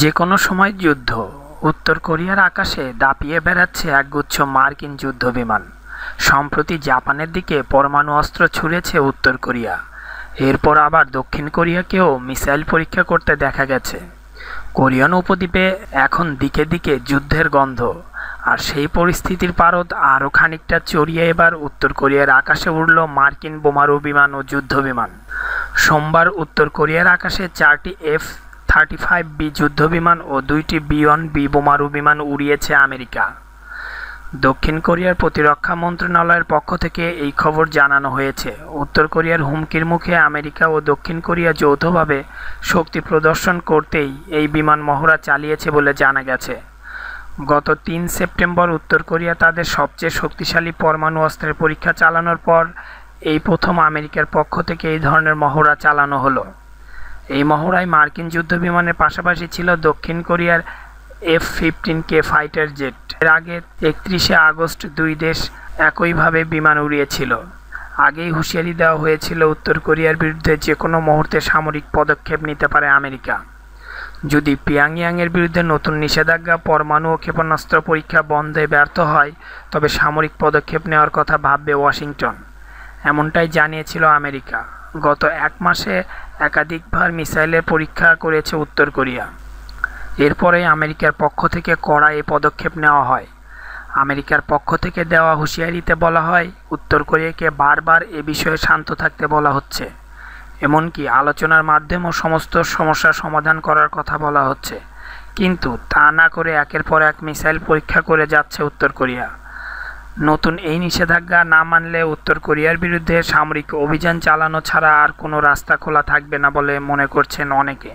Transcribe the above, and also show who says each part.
Speaker 1: যে কোনো সময় যুদ্ধ উত্তর কোরিয়ার আকাশে দাপিয়ে বেড়াচ্ছে একগুচ্ছ মার্কিন যুদ্ধ বিমান সম্প্রতি জাপানের দিকে পরমাণু অস্ত্র ছুঁড়েছে উত্তর কোরিয়া এরপর আবার দক্ষিণ কোরিয়াকেও মিসাইল পরীক্ষা করতে দেখা গেছে কোরিয়ান উপদ্বীপে এখন দিকে দিকে যুদ্ধের গন্ধ আর সেই পরিস্থিতির পারদ আরও খানিকটা চড়িয়ে এবার উত্তর কোরিয়ার আকাশে উড়ল মার্কিন বোমারু বিমান ও যুদ্ধ বিমান সোমবার উত্তর কোরিয়ার আকাশে চারটি এফ থার্টি ফাইভ বি যুদ্ধ বিমান ও দুইটি বিয়ন বি বোমারু বিমান উড়িয়েছে আমেরিকা দক্ষিণ কোরিয়ার প্রতিরক্ষা মন্ত্রণালয়ের পক্ষ থেকে এই খবর জানানো হয়েছে উত্তর কোরিয়ার হুমকির মুখে আমেরিকা ও দক্ষিণ কোরিয়া যৌথভাবে শক্তি প্রদর্শন করতেই এই বিমান মহড়া চালিয়েছে বলে জানা গেছে গত তিন সেপ্টেম্বর উত্তর কোরিয়া তাদের সবচেয়ে শক্তিশালী পরমাণু অস্ত্রের পরীক্ষা চালানোর পর এই প্রথম আমেরিকার পক্ষ থেকে এই ধরনের মহড়া চালানো হলো এই মহড়ায় মার্কিন যুদ্ধবিমানের পাশাপাশি ছিল দক্ষিণ কোরিয়ার F fifteen K fighter jet এর আগে একত্রিশে আগস্ট দুই দেশ একইভাবে বিমান উড়িয়েছিল আগেই হুঁশিয়ারি দেওয়া হয়েছিল উত্তর কোরিয়ার বিরুদ্ধে যে কোনো মুহূর্তে সামরিক পদক্ষেপ নিতে পারে আমেরিকা যদি পিয়াংয়াংয়ের বিরুদ্ধে নতুন নিষেধাজ্ঞা পরমাণু ও ক্ষেপণাস্ত্র পরীক্ষা বন্ধে ব্যর্থ হয় তবে সামরিক পদক্ষেপ নেওয়ার কথা ভাববে ওয়াশিংটন এমনটাই জানিয়েছিল আমেরিকা গত এক মাসে একাধিকবার মিসাইলের পরীক্ষা করেছে উত্তর কোরিয়া এরপরে আমেরিকার পক্ষ থেকে কড়া এই পদক্ষেপ নেওয়া হয় আমেরিকার পক্ষ থেকে দেওয়া হুঁশিয়ারিতে বলা হয় উত্তর কোরিয়াকে বারবার এ বিষয়ে শান্ত থাকতে বলা হচ্ছে এমনকি আলোচনার মাধ্যমেও সমস্ত সমস্যার সমাধান করার কথা বলা হচ্ছে কিন্তু তা না করে একের পর এক মিসাইল পরীক্ষা করে যাচ্ছে উত্তর কোরিয়া নতুন এই নিষেধাজ্ঞা না মানলে উত্তর কোরিয়ার বিরুদ্ধে সামরিক অভিযান চালানো ছাড়া আর কোনো রাস্তা খোলা থাকবে না বলে মনে করছেন অনেকে